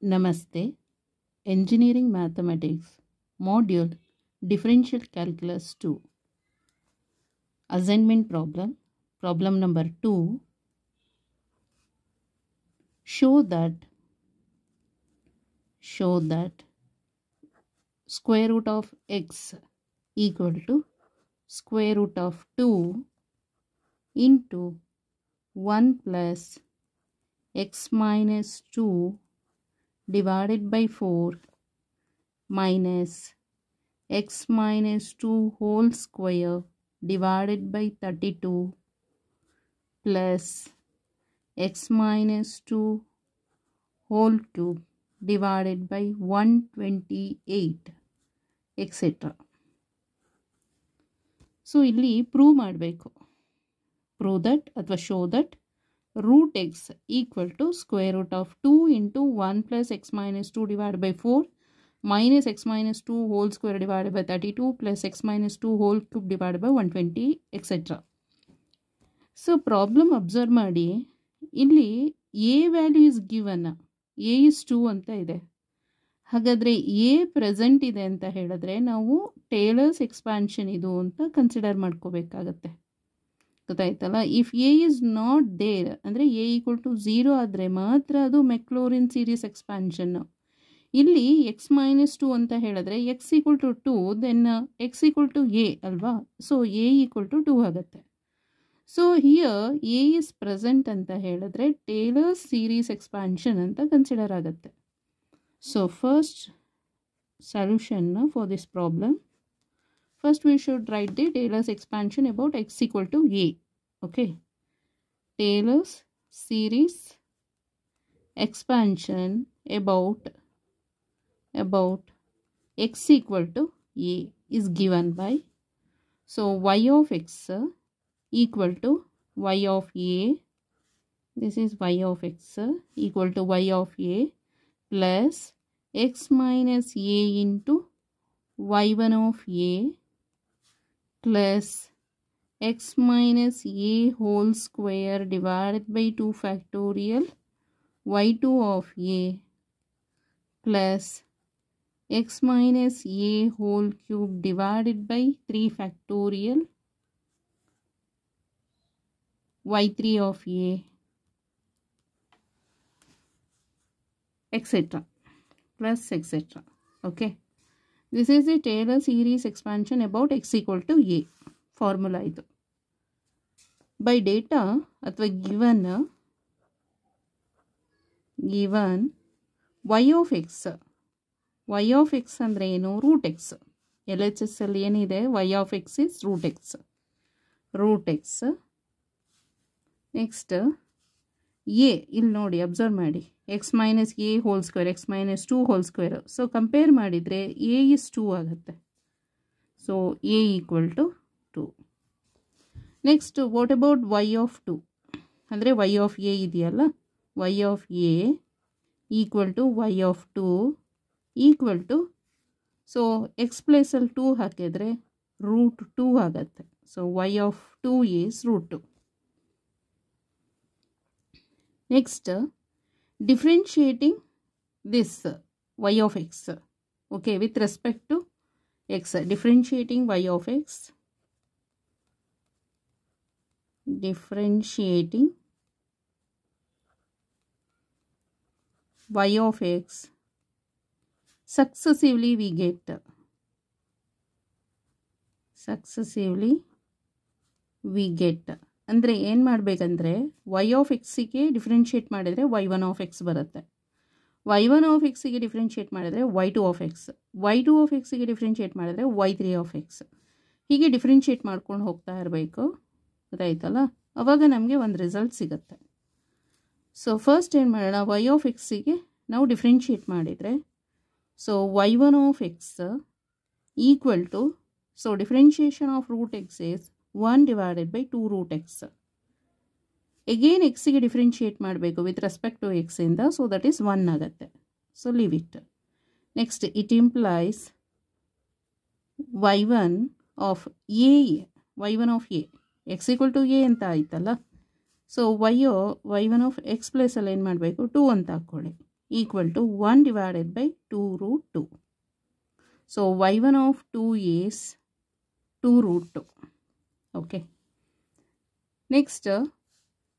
Namaste. Engineering Mathematics Module Differential Calculus 2 Assignment Problem Problem number 2 Show that Show that square root of x equal to square root of 2 into 1 plus x minus 2 divided by 4 minus x minus 2 whole square divided by 32 plus x minus 2 whole cube divided by 128 etc. So, ಇಲ್ಲಿ prove ಮಾಡಬೇಕು prove that, ಅಥವಾ show that? root x equal to square root of 2 into 1 plus x minus 2 divided by 4 minus x minus 2 whole square divided by 32 plus x minus 2 whole cube divided by 120 etc. So problem observe ಮಾಡಿ ಇಲ್ಲಿ A value is given A is two ಅಂತ ಇದೆ ಹಾಗಾದರೆ A present ಇದೆ ಅಂತ ಹೇಳಿದ್ರೆ ನಾವು Taylor's expansion ಇದು ಅಂತ ಕನ್ಸಿಡರ್ ಮಾಡ್ಕೋಬೇಕಾಗತ್ತೆ ಗೊತ್ತಾಯ್ತಲ್ಲ if A is not there ಅಂದರೆ ಎ ಈಕ್ವಲ್ ಟು ಝೀರೋ ಆದರೆ ಮಾತ್ರ ಅದು ಮೆಕ್ಲೋರಿನ್ ಸೀರೀಸ್ ಎಕ್ಸ್ಪ್ಯಾನ್ಷನ್ನು ಇಲ್ಲಿ ಎಕ್ಸ್ ಮೈನಸ್ ಟು ಅಂತ ಹೇಳಿದ್ರೆ X equal to two then X equal to A ಅಲ್ವಾ so A equal to two ಆಗುತ್ತೆ so here A is present ಅಂತ ಹೇಳಿದ್ರೆ ಟೇಲರ್ಸ್ ಸೀರೀಸ್ ಎಕ್ಸ್ಪ್ಯಾನ್ಷನ್ ಅಂತ ಕನ್ಸಿಡರ್ ಆಗುತ್ತೆ ಸೊ ಫಸ್ಟ್ ಸೊಲ್ಯೂಷನ್ನ for this problem First, we should write the Taylor's expansion about x equal to a. Okay. Taylor's series expansion about about x equal to a is given by so y of x equal to y of a this is y of x equal to y of a plus x minus a into y1 of a plus x minus a whole square divided by 2 factorial y2 of a plus x minus a whole cube divided by 3 factorial y3 of a etc plus etc okay this is the Taylor series expansion about X equal to A formula ಇದು by data ಅಥವಾ given given Y of X Y of X ಅಂದರೆ ಏನು root X L H S ಅಲ್ಲಿ ಏನಿದೆ Y of X is root X root X next A ಇಲ್ಲಿ ನೋಡಿ observe ಮಾಡಿ X minus A whole square X minus two whole square so compare ಮಾಡಿದರೆ A is two ಆಗುತ್ತೆ so A equal to two next what about Y of two ಅಂದರೆ Y of A ಇದೆಯಲ್ಲ Y of A equal to Y of two equal to so X ಪ್ಲೇಸಲ್ಲಿ two ಹಾಕಿದರೆ root two ಆಗುತ್ತೆ so Y of two is root two Next, differentiating this y of x, okay, with respect to x, differentiating y of x, differentiating y of x successively we get successively we get ಅಂದರೆ ಏನು ಮಾಡಬೇಕಂದ್ರೆ Y of ಎಕ್ಸಿಗೆ differentiate ಮಾಡಿದರೆ Y one of X ಬರುತ್ತೆ Y one of ಎಕ್ಸಿಗೆ differentiate ಮಾಡಿದರೆ Y two of X Y two of ಎಕ್ಸಿಗೆ differentiate ಮಾಡಿದರೆ ವೈ ತ್ರೀ ಆಫ್ ಎಕ್ಸ್ ಹೀಗೆ ಡಿಫ್ರೆನ್ಷಿಯೇಟ್ ಮಾಡ್ಕೊಂಡು ಹೋಗ್ತಾ ಇರಬೇಕು ಗೊತ್ತಾಯ್ತಲ್ಲ ಅವಾಗ ನಮಗೆ ಒಂದು ರಿಸಲ್ಟ್ ಸಿಗುತ್ತೆ ಸೊ ಫಸ್ಟ್ ಏನು ಮಾಡೋಣ ವೈ ಆಫ್ ಎಕ್ಸಿಗೆ ನಾವು ಡಿಫ್ರೆನ್ಷಿಯೇಟ್ ಮಾಡಿದರೆ so Y one of X equal to so differentiation of root X is one divided by two root X again ಎಕ್ಸಿಗೆ ಗೆ ಡಿಫ್ರೆನ್ಷಿಯೇಟ್ ಮಾಡಬೇಕು ವಿತ್ ರೆಸ್ಪೆಕ್ಟ್ ಟು ಎಕ್ಸಿಂದ ಸೊ ದಟ್ ಈಸ್ ಒನ್ ಆಗುತ್ತೆ so leave it next it implies Y one of A Y one of A X equal to A ಅಂತ ಆಯ್ತಲ್ಲ so ವೈಯೋ Y one of X ಪ್ಲೇಸಲ್ಲಿ ಏನು ಮಾಡಬೇಕು two ಅಂತ ಹಾಕ್ಕೊಳ್ಳಿ equal to one divided by two root two so Y one of two is two root two okay next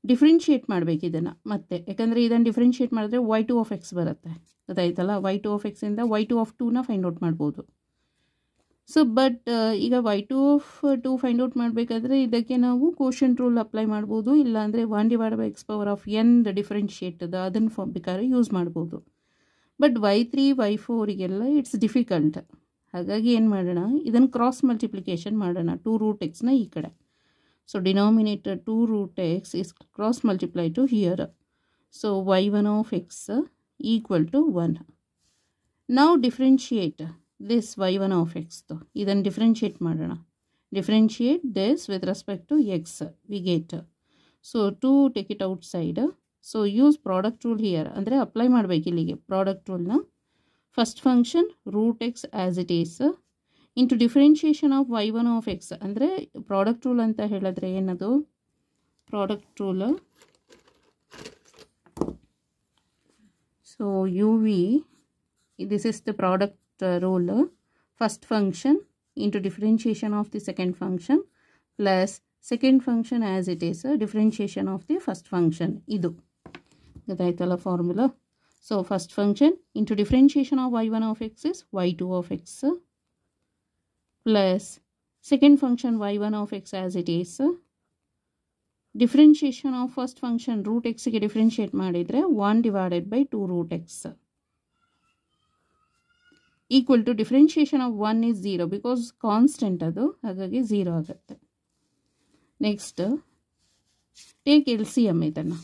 differentiate ಮಾಡಬೇಕು ಇದನ್ನು ಮತ್ತೆ ಯಾಕಂದರೆ ಇದನ್ನು ಡಿಫ್ರೆನ್ಷಿಯೇಟ್ ಮಾಡಿದ್ರೆ ವೈ ಟು ಆಫ್ ಎಕ್ಸ್ ಬರುತ್ತೆ ಅದಾಯ್ತಲ್ಲ ವೈ ಟು ಆಫ್ ಎಕ್ಸಿಂದ ವೈ ಟು ಆಫ್ ಟೂನ ಫೈಂಡ್ ಔಟ್ ಮಾಡ್ಬೋದು ಸೊ ಬಟ್ uh, ಈಗ Y two of two find out ಮಾಡಬೇಕಾದ್ರೆ ಇದಕ್ಕೆ ನಾವು ಕೋಷನ್ ರೂಲ್ ಅಪ್ಲೈ ಮಾಡ್ಬೋದು ಇಲ್ಲಾಂದರೆ one divide by X power of N differentiate ಅದ ಅದನ್ನು ಬೇಕಾದ್ರೆ ಯೂಸ್ ಮಾಡ್ಬೋದು ಬಟ್ ವೈ ತ್ರೀ ವೈ ಫೋರಿಗೆಲ್ಲ ಇಟ್ಸ್ ಡಿಫಿಕಲ್ಟ್ ಹಾಗಾಗಿ ಏನು ಮಾಡೋಣ ಇದನ್ನು ಕ್ರಾಸ್ ಮಲ್ಟಿಪ್ಲಿಕೇಶನ್ ಮಾಡೋಣ ಟೂ ರೂಟ್ ಎಕ್ಸ್ನ ಈ ಕಡೆ so denominator two root X is cross multiply to here so Y one of X equal to one ನಾವು differentiate this Y one of ಎಕ್ಸ್ದು ಇದನ್ನು ಡಿಫ್ರೆನ್ಷಿಯೇಟ್ ಮಾಡೋಣ differentiate this with respect to X we get so to take it outside so use product rule here ಅಂದರೆ apply ಮಾಡಬೇಕು ಇಲ್ಲಿಗೆ product ರೂಲ್ನ first function root X as it is into differentiation of Y one of X ಅಂದರೆ product rule ಅಂತ ಹೇಳಿದ್ರೆ ಏನದು product rule so U V this is the product rule first function into differentiation of the second function plus second function as it is differentiation of the first function ಇದು ಗೊತ್ತಾಯ್ತಲ್ಲ formula So first function into differentiation of y1 of x is y2 of x plus second function y1 of x as it is differentiation of first function root x ke differentiate maadidre 1 divided by 2 root x equal to differentiation of 1 is 0 because constant adu hagage 0 agutte next take lcm idanna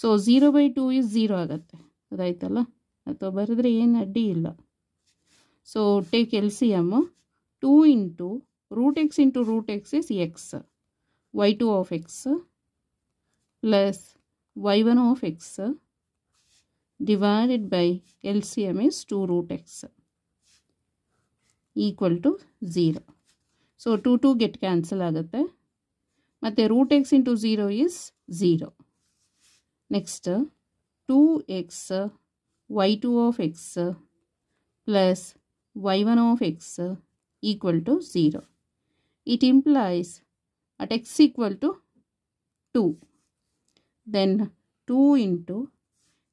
so zero by two is zero ಆಗುತ್ತೆ ಅದಾಯ್ತಲ್ಲ ಅಥವಾ ಬರೆದ್ರೆ ಏನು ಅಡ್ಡಿ ಇಲ್ಲ ಸೊ take L C M two into root X into root X is X Y two of X plus Y one of X divided by L C M is two root X equal to zero so two two get cancel ಆಗುತ್ತೆ ಮತ್ತು root X into zero is zero next 2x y2 of x plus y1 of x equal to 0. It implies at x equal to 2. Then 2 into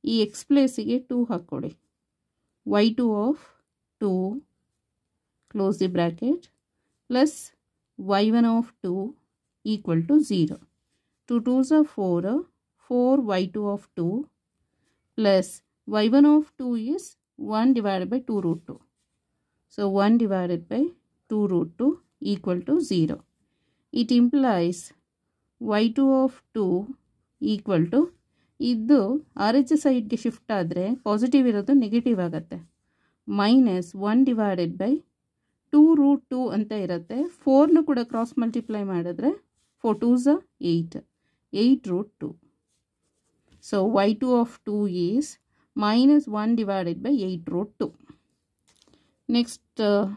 e x place 2 hakode y2 of 2 close the bracket plus y1 of 2 equal to 0. 2 2s are 4 4 y2 of 2 plus y1 of 2 is 1 divided by 2 root 2. So 1 divided by 2 root 2 equal to 0. It implies y2 of 2 equal to ಇದು R ಸೈಡ್ಗೆ shift ಆದರೆ positive ಇರೋದು negative ಆಗುತ್ತೆ minus one divided by two root two ಅಂತ ಇರುತ್ತೆ ಫೋರ್ನು ಕೂಡ cross multiply ಮಾಡಿದ್ರೆ four two eight eight root two So y2 of 2 is minus 1 divided by 8 root 2. Next, uh,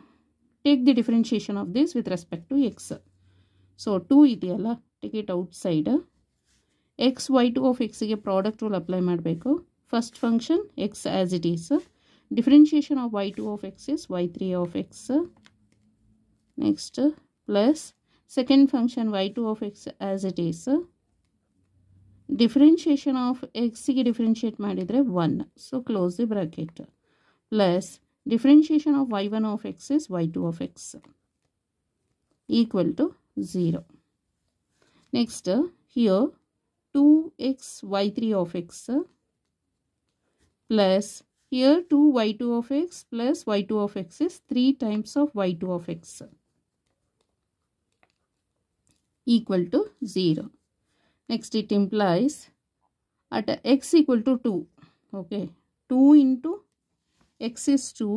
take the differentiation of this with respect to x. So 2 ಇದೆಯಲ್ಲ take it outside. x y2 of x ಗೆ product rule apply ಮಾಡಬೇಕು first function x as it is. differentiation of y2 of x is y3 of x. Next plus second function y2 of x as it is differentiation of x differentiate my maadidre 1 so close the bracket plus differentiation of y1 of x is y2 of x equal to 0 next here 2x y3 of x plus here 2 y2 of x plus y2 of x is 3 times of y2 of x equal to 0 Next it implies at x equal to 2. Okay. 2 into x is 2.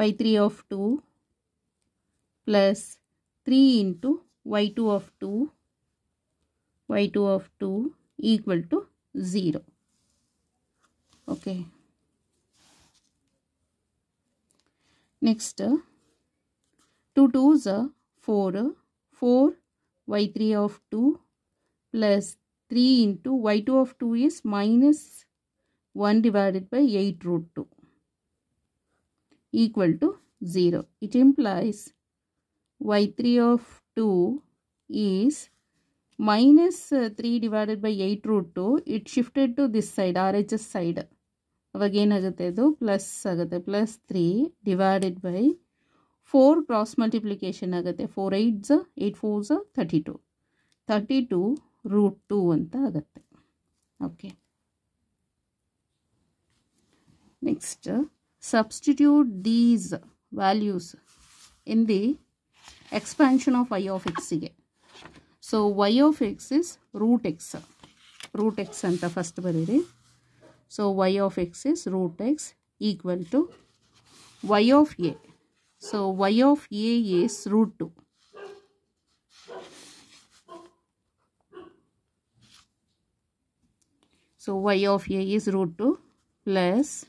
y3 of 2 plus 3 into y2 of 2. y2 of 2 equal to 0. Okay. Next, 2 is a 4. 4 y3 of 2 plus 3 into y2 of 2 is minus 1 divided by 8 root 2 equal to 0. It implies y3 of 2 is minus 3 divided by 8 root 2. It shifted to this side, RHS side. ಅವಾಗ ಏನಾಗುತ್ತೆ ಅದು plus ಆಗುತ್ತೆ plus three divided by four cross multiplication ಆಗುತ್ತೆ four eights eight fours thirty two thirty two root two ಅಂತ ಆಗುತ್ತೆ okay next substitute these values in the expansion of Y of ಎಕ್ಸಿಗೆ so Y of X is root X root X ಅಂತ first ಬರೀರಿ so Y of X is root X equal to Y of A so Y of A is root two So y of a is root 2 plus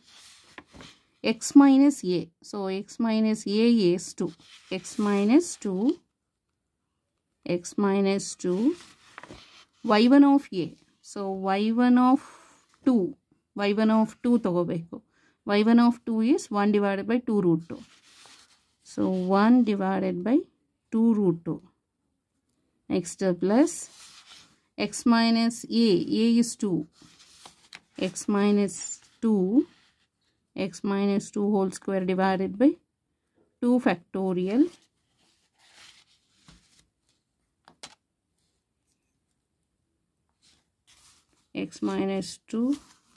x minus a. So x minus a is 2. x minus 2. x minus 2. y1 of a. So y1 of 2. y1 of 2 ತಗೋಬೇಕು y1 of 2 is 1 divided by 2 root 2. So 1 divided by 2 root 2. Next plus x minus a. a is 2 x minus 2 x minus 2 whole square divided by 2 factorial x minus 2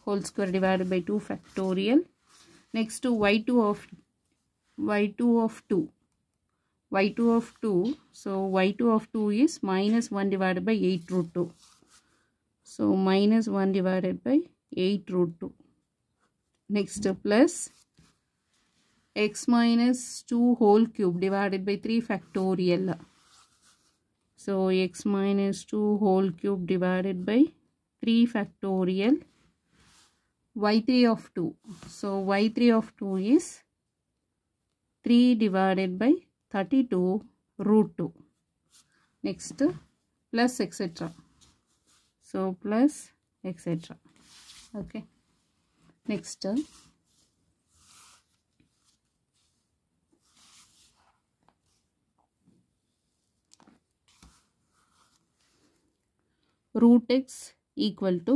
whole square divided by 2 factorial next to y2 of y2 of 2 y2 of 2 so y2 of 2 is minus 1 divided by 8 root 2 so minus 1 divided by 8 root 2. Next plus x minus 2 whole cube divided by 3 factorial. So x minus 2 whole cube divided by 3 factorial y3 of 2. So y3 of 2 is 3 divided by 32 root 2. Next plus etc. So plus etc okay next term. root x equal to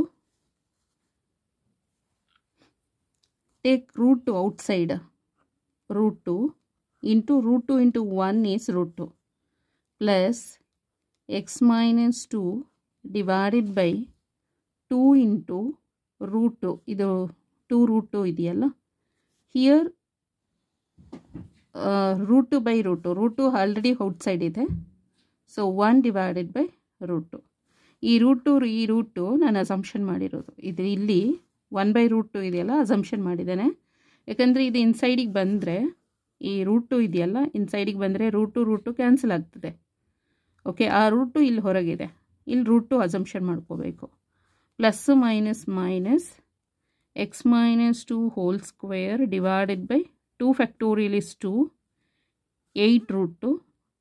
take root 2 outside root 2 into root 2 into 1 is root 2 plus x minus 2 divided by 2 into root ಇದು two root ಇದೆಯಲ್ಲ here root by root root already outside ಇದೆ so one divided by root ಈ root ಈ root ನಾನು assumption ಮಾಡಿರೋದು ಇದು ಇಲ್ಲಿ one by root ಇದೆಯಲ್ಲ ಅಸಂಪ್ಷನ್ ಮಾಡಿದ್ದೇನೆ ಯಾಕಂದರೆ ಇದು ಇನ್ಸೈಡಿಗೆ ಬಂದರೆ ಈ ರೂಟು ಇದೆಯಲ್ಲ ಇನ್ಸೈಡಿಗೆ ಬಂದರೆ ರೂಟು ರೂಟು ಕ್ಯಾನ್ಸಲ್ ಆಗ್ತದೆ ಓಕೆ ಆ ರೂಟು ಇಲ್ಲಿ ಹೊರಗಿದೆ ಇಲ್ಲಿ ರೂಟು ಅಸಂಪ್ಷನ್ ಮಾಡ್ಕೋಬೇಕು plus minus minus X minus two whole square divided by two factorial is two eight root two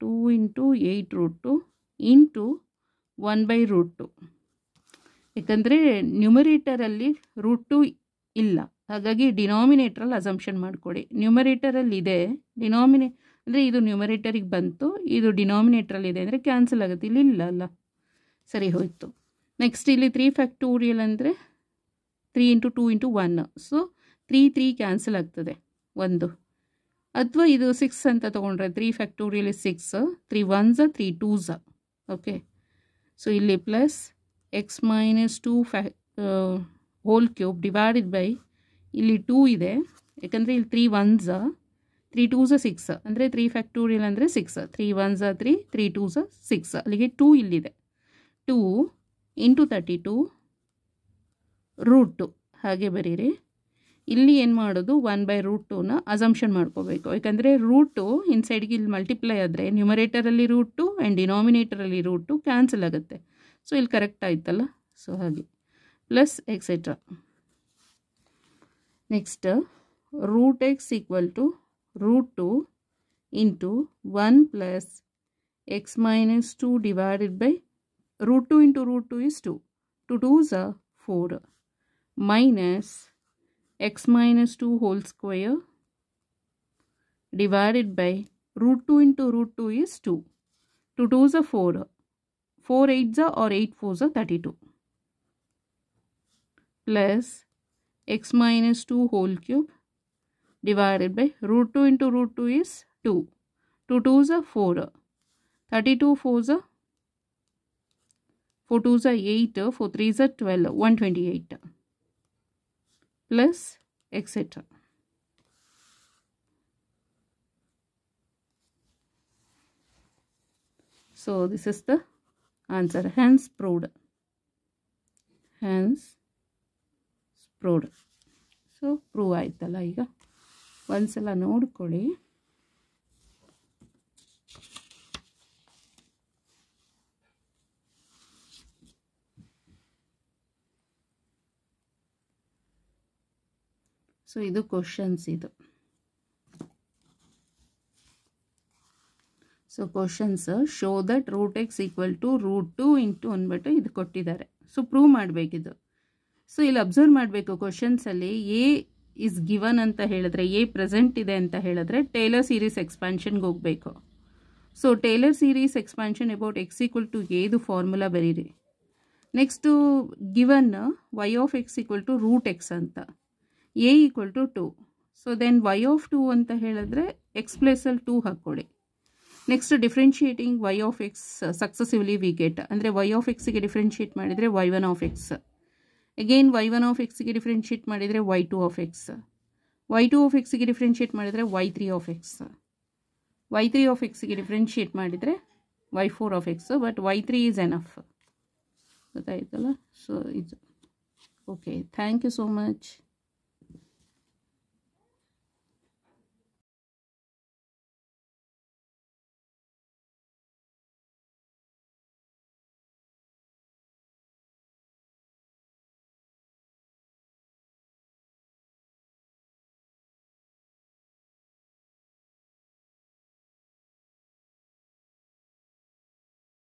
two into eight root two into one by root two ಯಾಕಂದರೆ ನ್ಯೂಮರೇಟರಲ್ಲಿ root to ಇಲ್ಲ ಹಾಗಾಗಿ ಡಿನಾಮಿನೇಟ್ರಲ್ಲಿ assumption ಮಾಡಿಕೊಡಿ ನ್ಯೂಮರೇಟರಲ್ಲಿ ಇದೆ ಡಿನಾಮಿನೇ ಅಂದರೆ ಇದು ನ್ಯೂಮರೇಟರಿಗೆ ಬಂತು ಇದು ಡಿನಾಮಿನೇಟ್ರಲ್ಲಿ ಇದೆ ಅಂದರೆ ಕ್ಯಾನ್ಸಲ್ ಆಗುತ್ತೆ ಇಲ್ಲಿ ಇಲ್ಲ ಅಲ್ಲ ಸರಿ ಹೋಯಿತು ನೆಕ್ಸ್ಟ್ ಇಲ್ಲಿ ತ್ರೀ ಫ್ಯಾಕ್ಟೋರಿಯಲ್ ಅಂದರೆ three into two into one so three three cancel ಆಗ್ತದೆ ಒಂದು ಅಥವಾ ಇದು ಸಿಕ್ಸ್ ಅಂತ ತೊಗೊಂಡ್ರೆ three factorial six three ones three twos okay so ಇಲ್ಲಿ ಪ್ಲಸ್ ಎಕ್ಸ್ ಮೈನಸ್ ಟೂ ಫ್ಯಾ ಹೋಲ್ ಕ್ಯೂಬ್ ಡಿವೈಡೆಡ್ ಬೈ ಇಲ್ಲಿ ಟೂ ಇದೆ ಯಾಕಂದರೆ ಇಲ್ಲಿ three ones three twos six ಅಂದರೆ ತ್ರೀ ಫ್ಯಾಕ್ಟೋರಿಯಲ್ ಅಂದರೆ six three ones three three twos six ಅಲ್ಲಿಗೆ two ಇಲ್ಲಿದೆ two into thirty two root two ಹಾಗೆ ಬರೀರಿ ಇಲ್ಲಿ ಏನು ಮಾಡೋದು ಒನ್ ಬೈ ರೂಟ್ ಟೂನ ಅಸಂಪ್ಷನ್ ಮಾಡ್ಕೋಬೇಕು ಯಾಕಂದರೆ ರೂಟ್ ಟು ಸೈಡ್ಗೆ ಇಲ್ಲಿ ಮಲ್ಟಿಪ್ಲೈ ಆದರೆ ನ್ಯೂಮರೇಟರಲ್ಲಿ ರೂಟ್ ಟು ಆ್ಯಂಡ್ ಡಿನಾಮಿನೇಟರಲ್ಲಿ ರೂಟ್ ಟು ಕ್ಯಾನ್ಸಲ್ ಆಗುತ್ತೆ ಸೊ ಇಲ್ಲಿ ಕರೆಕ್ಟ್ ಆಯ್ತಲ್ಲ ಸೊ ಹಾಗೆ plus etcetera next root X equal to root two into one plus X minus two divided by root 2 into root 2 is 2. 2 is a 4 minus x minus 2 whole square divided by root 2 into root 2 is 2. 2 is a 4. 4 8s are or 8 4s are 32. Plus x minus 2 whole cube divided by root 2 into root 2 is 2. 2 2s are 4. 32 4s are 4 2 is 8, 4 3 is 12, 128 plus etc. So this is the answer. Hence proved. Hence proved. So prove ಆಯ್ತಲ್ಲ ಈಗ ಒಂದ್ಸಲ ನೋಡ್ಕೊಳ್ಳಿ ಇದು questions ಇದು so questions show that root X equal to root two into ಅಂದ್ಬಿಟ್ಟು ಇದು ಕೊಟ್ಟಿದ್ದಾರೆ so prove ಮಾಡಬೇಕಿದು ಸೊ ಇಲ್ಲಿ ಅಬ್ಸರ್ವ್ ಮಾಡಬೇಕು ಕ್ವಶನ್ಸಲ್ಲಿ ಎ ಇಸ್ ಗಿವನ್ ಅಂತ ಹೇಳಿದ್ರೆ ಎ ಪ್ರೆಸೆಂಟ್ ಇದೆ ಅಂತ ಹೇಳಿದ್ರೆ ಟೇಲರ್ ಸೀರೀಸ್ ಎಕ್ಸ್ಪಾನ್ಷನ್ಗೆ ಹೋಗಬೇಕು so Taylor series expansion about X equal to ಎದು ಫಾರ್ಮುಲಾ ಬರೀರಿ next given Y of X equal to root X ಅಂತ a equal to two so then y of two ಅಂತ ಹೇಳಿದ್ರೆ ಎಕ್ಸ್ ಪ್ಲೇಸಲ್ಲಿ ಟೂ ಹಾಕ್ಕೊಡಿ next differentiating y of x successively we get ಅಂದರೆ Y of ಎಕ್ಸ್ಗೆ differentiate ಮಾಡಿದರೆ Y one of x again y one of ಎಕ್ಸ್ಗೆ differentiate ಮಾಡಿದರೆ Y two of X Y two of ಎಕ್ಸಿಗೆ ಡಿಫ್ರೆನ್ಷಿಯೇಟ್ ಮಾಡಿದರೆ Y three of X y three of ಎಕ್ಸಿಗೆ differentiate ಮಾಡಿದರೆ y four of x but Y three is enough ಗೊತ್ತಾಯ್ತಲ್ಲ so ಇದು okay thank you so much